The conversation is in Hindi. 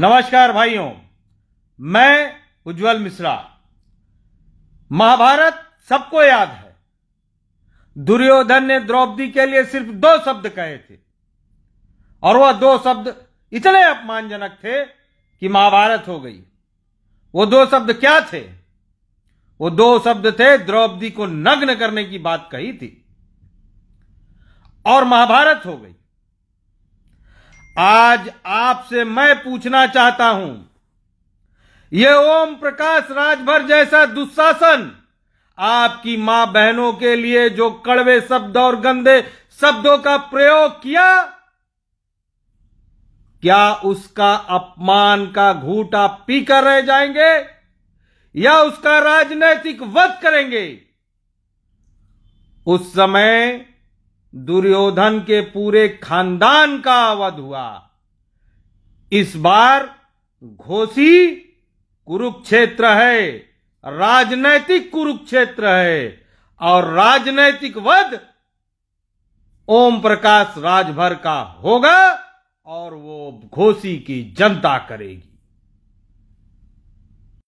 नमस्कार भाइयों मैं उज्जवल मिश्रा महाभारत सबको याद है दुर्योधन ने द्रौपदी के लिए सिर्फ दो शब्द कहे थे और वह दो शब्द इतने अपमानजनक थे कि महाभारत हो गई वो दो शब्द क्या थे वो दो शब्द थे द्रौपदी को नग्न करने की बात कही थी और महाभारत हो गई आज आपसे मैं पूछना चाहता हूं ये ओम प्रकाश राजभर जैसा दुशासन आपकी मां बहनों के लिए जो कड़वे शब्द और गंदे शब्दों का प्रयोग किया क्या उसका अपमान का घूटा पीकर रह जाएंगे या उसका राजनैतिक वध करेंगे उस समय दुर्योधन के पूरे खानदान का अवध हुआ इस बार घोसी कुरुक्षेत्र है राजनैतिक कुरुक्षेत्र है और राजनैतिक वध ओम प्रकाश राजभर का होगा और वो घोसी की जनता करेगी